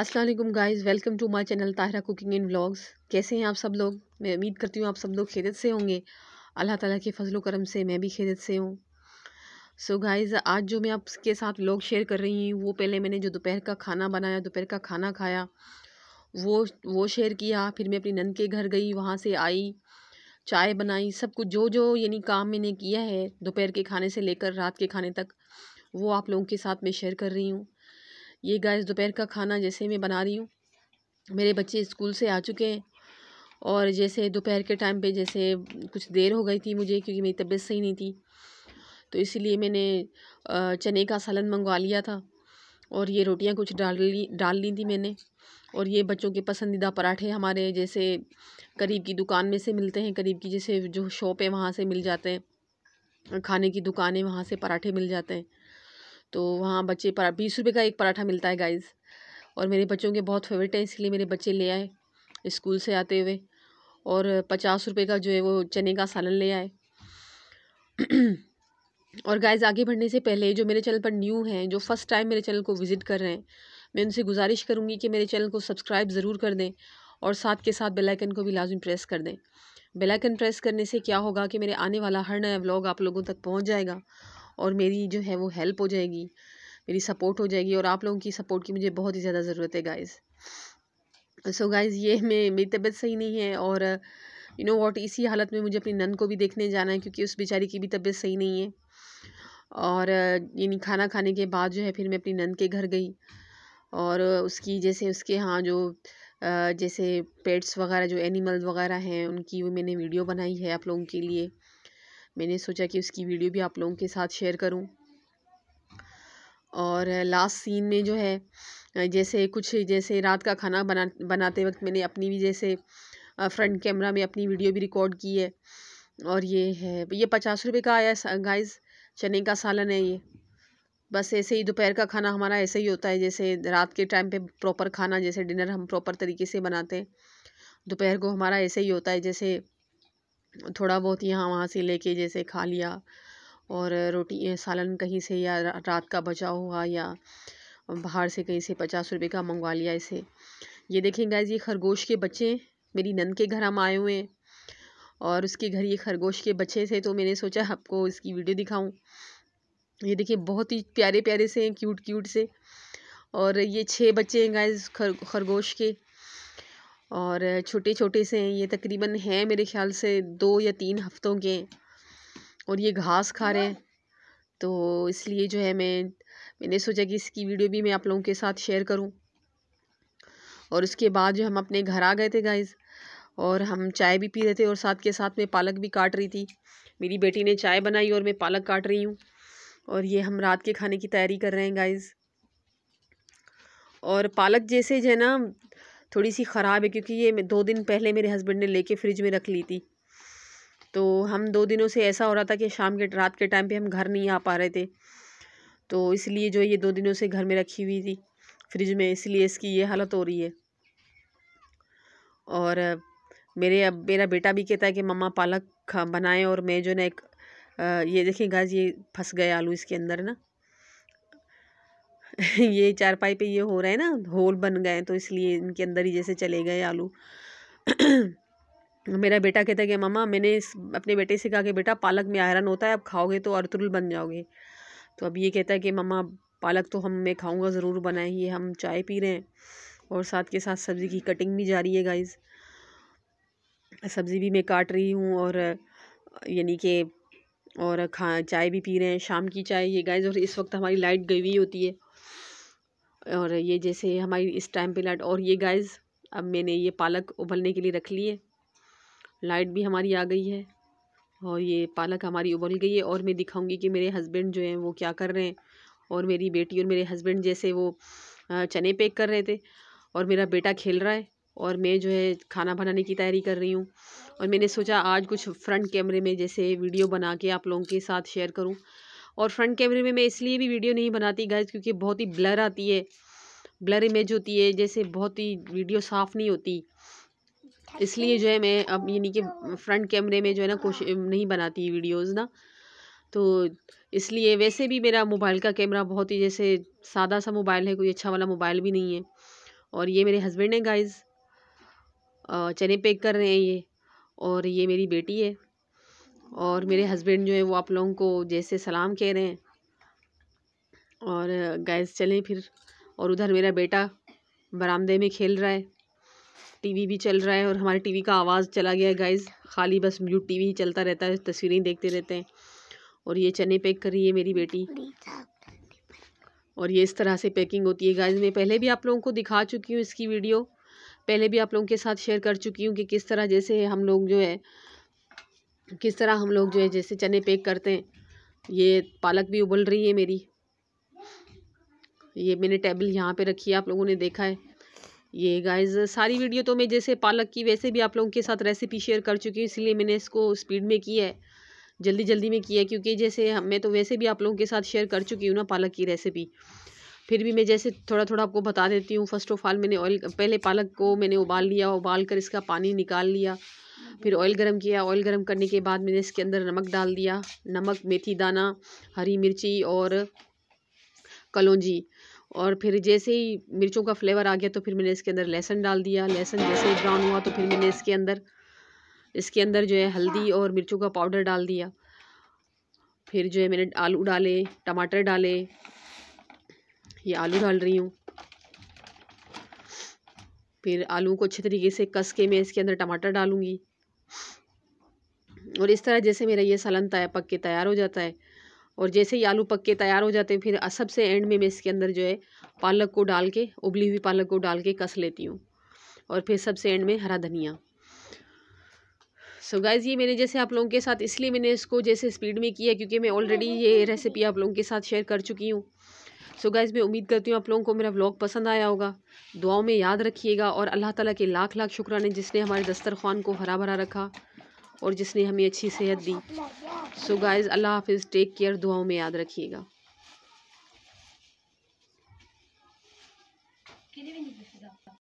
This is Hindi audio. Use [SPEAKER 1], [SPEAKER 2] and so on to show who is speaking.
[SPEAKER 1] Aslam guys welcome to my channel Tahra cooking and vlogs कैसे हैं आप सब लोग मैं उम्मीद करती हूँ आप सब लोग खेरत से होंगे अल्लाह ताला के फजल करम से मैं भी खेरत से हूँ सो so गाइज़ आज जो मैं आपके साथ व्लाग शेयर कर रही हूँ वो पहले मैंने जो दोपहर का खाना बनाया दोपहर का खाना खाया वो वो शेयर किया फिर मैं अपनी नंद के घर गई वहाँ से आई चाय बनाई सब कुछ जो जो यानी काम मैंने किया है दोपहर के खाने से लेकर रात के खाने तक वो आप लोगों के साथ मैं शेयर कर रही हूँ ये गैस दोपहर का खाना जैसे मैं बना रही हूँ मेरे बच्चे स्कूल से आ चुके हैं और जैसे दोपहर के टाइम पे जैसे कुछ देर हो गई थी मुझे क्योंकि मेरी तबीयत सही नहीं थी तो इसीलिए मैंने चने का सालन मंगवा लिया था और ये रोटियां कुछ डाल ली डाल ली थी मैंने और ये बच्चों के पसंदीदा पराठे हमारे जैसे करीब की दुकान में से मिलते हैं करीब की जैसे जो शॉप है वहाँ से मिल जाते हैं खाने की दुकान है वहाँ से पराठे मिल जाते हैं तो वहाँ बच्चे परा बीस रुपये का एक पराठा मिलता है गाइज़ और मेरे बच्चों के बहुत फेवरेट हैं इसलिए मेरे बच्चे ले आए स्कूल से आते हुए और पचास रुपये का जो है वो चने का सालन ले आए और गाइज़ आगे बढ़ने से पहले जो मेरे चैनल पर न्यू हैं जो फ़र्स्ट टाइम मेरे चैनल को विज़िट कर रहे हैं मैं उनसे गुजारिश करूँगी कि मेरे चैनल को सब्सक्राइब ज़रूर कर दें और साथ के साथ बेलाइकन को भी लाजमी प्रेस कर दें बेलाइकन प्रेस करने से क्या होगा कि मेरे आने वाला हर नया व्लॉग आप लोगों तक पहुँच जाएगा और मेरी जो है वो हेल्प हो जाएगी मेरी सपोर्ट हो जाएगी और आप लोगों की सपोर्ट की मुझे बहुत ही ज़्यादा ज़रूरत है गाइज़ सो गाइज़ ये मैं मेरी तबीयत सही नहीं है और यू नो वॉट इसी हालत में मुझे अपनी नन को भी देखने जाना है क्योंकि उस बेचारी की भी तबीयत सही नहीं है और यानी खाना खाने के बाद जो है फिर मैं अपनी नन के घर गई और उसकी जैसे उसके यहाँ जो जैसे पेट्स वगैरह जो एनिमल वगैरह हैं उनकी वो मैंने वीडियो बनाई है आप लोगों के लिए मैंने सोचा कि उसकी वीडियो भी आप लोगों के साथ शेयर करूं और लास्ट सीन में जो है जैसे कुछ जैसे रात का खाना बना बनाते वक्त मैंने अपनी भी जैसे फ्रंट कैमरा में अपनी वीडियो भी रिकॉर्ड की है और ये है ये पचास रुपये का आया गाइस चने का सालन है ये बस ऐसे ही दोपहर का खाना हमारा ऐसे ही होता है जैसे रात के टाइम पे प्रॉपर खाना जैसे डिनर हम प्रॉपर तरीके से बनाते हैं दोपहर को हमारा ऐसे ही होता है जैसे थोड़ा बहुत यहाँ वहाँ से लेके जैसे खा लिया और रोटी सालन कहीं से या रात का बचा हुआ या बाहर से कहीं से पचास रुपए का मंगवा लिया इसे ये देखें गाइज ये खरगोश के बच्चे मेरी नंद के घर हम आए हुए हैं और उसके घर ये खरगोश के बच्चे थे तो मैंने सोचा आपको इसकी वीडियो दिखाऊं ये देखिए बहुत ही प्यारे प्यारे से हैं क्यूट क्यूट से और ये छः बच्चे हैं गाइज खर खरगोश के और छोटे छोटे से हैं ये तकरीबन हैं मेरे ख्याल से दो या तीन हफ्तों के और ये घास खा रहे हैं तो इसलिए जो है मैं मैंने सोचा कि इसकी वीडियो भी मैं आप लोगों के साथ शेयर करूं और उसके बाद जो हम अपने घर आ गए थे गाइज़ और हम चाय भी पी रहे थे और साथ के साथ मैं पालक भी काट रही थी मेरी बेटी ने चाय बनाई और मैं पालक काट रही हूँ और ये हम रात के खाने की तैयारी कर रहे हैं गाइज़ और पालक जैसे जो है ना थोड़ी सी ख़राब है क्योंकि ये दो दिन पहले मेरे हस्बैंड ने लेके फ्रिज में रख ली थी तो हम दो दिनों से ऐसा हो रहा था कि शाम के रात के टाइम पे हम घर नहीं आ पा रहे थे तो इसलिए जो ये दो दिनों से घर में रखी हुई थी फ्रिज में इसलिए इसकी ये हालत हो रही है और मेरे अब मेरा बेटा भी कहता है कि मम्मा पालक बनाएँ बनाएं और मैं जो ना एक ये देखिए गाज ये फंस गए आलू इसके अंदर ना ये चारपाई पे ये हो रहा है ना होल बन गए तो इसलिए इनके अंदर ही जैसे चले गए आलू मेरा बेटा कहता है कि मामा मैंने इस अपने बेटे से कहा कि बेटा पालक में आयरन होता है अब खाओगे तो अर्तुल बन जाओगे तो अब ये कहता है कि मामा पालक तो हम मैं खाऊँगा ज़रूर बनाए ये हम चाय पी रहे हैं और साथ के साथ सब्ज़ी की कटिंग भी जा रही है गाइज़ सब्ज़ी भी मैं काट रही हूँ और यानी कि और खा चाय भी पी रहे हैं शाम की चाय ये गाइज़ और इस वक्त हमारी लाइट गई हुई होती है और ये जैसे हमारी इस टाइम पे लाइट और ये गाइस अब मैंने ये पालक उबलने के लिए रख लिए लाइट भी हमारी आ गई है और ये पालक हमारी उबल गई है और मैं दिखाऊंगी कि मेरे हस्बैंड जो हैं वो क्या कर रहे हैं और मेरी बेटी और मेरे हस्बैंड जैसे वो चने पैक कर रहे थे और मेरा बेटा खेल रहा है और मैं जो है खाना बनाने की तैयारी कर रही हूँ और मैंने सोचा आज कुछ फ्रंट कैमरे में जैसे वीडियो बना के आप लोगों के साथ शेयर करूँ और फ्रंट कैमरे में मैं इसलिए भी वीडियो नहीं बनाती गाइज क्योंकि बहुत ही ब्लर आती है ब्लर इमेज होती है जैसे बहुत ही वीडियो साफ़ नहीं होती इसलिए जो है मैं अब यानी कि फ्रंट कैमरे में जो है ना कुछ नहीं बनाती वीडियोस ना तो इसलिए वैसे भी मेरा मोबाइल का कैमरा बहुत ही जैसे सादा सा मोबाइल है कोई अच्छा वाला मोबाइल भी नहीं है और ये मेरे हस्बैंड हैं गाइज़ चने पैक कर रहे हैं ये और ये मेरी बेटी है और मेरे हस्बैंड जो है वो आप लोगों को जैसे सलाम कह रहे हैं और गैस चलें फिर और उधर मेरा बेटा बरामदे में खेल रहा है टीवी भी चल रहा है और हमारे टीवी का आवाज़ चला गया है गैस खाली बस म्यूट टीवी ही चलता रहता है तस्वीरें देखते रहते हैं और ये चने पैक कर रही है मेरी बेटी और ये इस तरह से पैकिंग होती है गाइस मैं पहले भी आप लोगों को दिखा चुकी हूँ इसकी वीडियो पहले भी आप लोगों के साथ शेयर कर चुकी हूँ कि किस तरह जैसे हम लोग जो है किस तरह हम लोग जो है जैसे चने पैक करते हैं ये पालक भी उबल रही है मेरी ये मैंने टेबल यहाँ पे रखी है आप लोगों ने देखा है ये गाइस सारी वीडियो तो मैं जैसे पालक की वैसे भी आप लोगों के साथ रेसिपी शेयर कर चुकी हूँ इसलिए मैंने इसको स्पीड में किया है जल्दी जल्दी में किया है क्योंकि जैसे मैं तो वैसे भी आप लोगों के साथ शेयर कर चुकी हूँ ना पालक की रेसिपी फिर भी मैं जैसे थोड़ा थोड़ा आपको बता देती हूँ फर्स्ट ऑफ ऑल मैंने ऑयल पहले पालक को मैंने उबाल लिया उबाल कर इसका पानी निकाल लिया फिर ऑयल गरम किया ऑयल गरम करने के बाद मैंने इसके अंदर नमक डाल दिया नमक मेथी दाना हरी मिर्ची और कलौजी और फिर जैसे ही मिर्चों का फ्लेवर आ गया तो फिर मैंने इसके अंदर लहसुन डाल दिया लहसुन जैसे ही ब्राउन हुआ तो फिर मैंने इसके अंदर इसके अंदर जो है हल्दी अच्छा। और मिर्चों का पाउडर डाल दिया फिर जो है मैंने आलू डाले टमाटर डाले ये आलू डाल रही हूँ फिर आलू को अच्छे तरीके से कस के मैं इसके अंदर टमाटर डालूँगी और इस तरह जैसे मेरा ये सालन तय पक के तैयार हो जाता है और जैसे ही आलू पक के तैयार हो जाते हैं फिर सबसे एंड में मैं इसके अंदर जो है पालक को डाल के उबली हुई पालक को डाल के कस लेती हूँ और फिर सबसे एंड में हरा धनिया सो so गाइज़ ये मैंने जैसे आप लोगों के साथ इसलिए मैंने इसको जैसे स्पीड में किया क्योंकि मैं ऑलरेडी ये रेसिपी आप लोगों के साथ शेयर कर चुकी हूँ सो गाइज़ मैं उम्मीद करती हूँ आप लोगों को मेरा व्लॉग पसंद आया होगा दुआओं में याद रखिएगा और अल्लाह ताला के लाख लाख शुक्राना जिसने हमारे दस्तरखान को हरा भरा रखा और जिसने हमें अच्छी सेहत दी सो गाइज़ अल्लाह हाफिज़ टेक केयर दुआओं में याद रखिएगा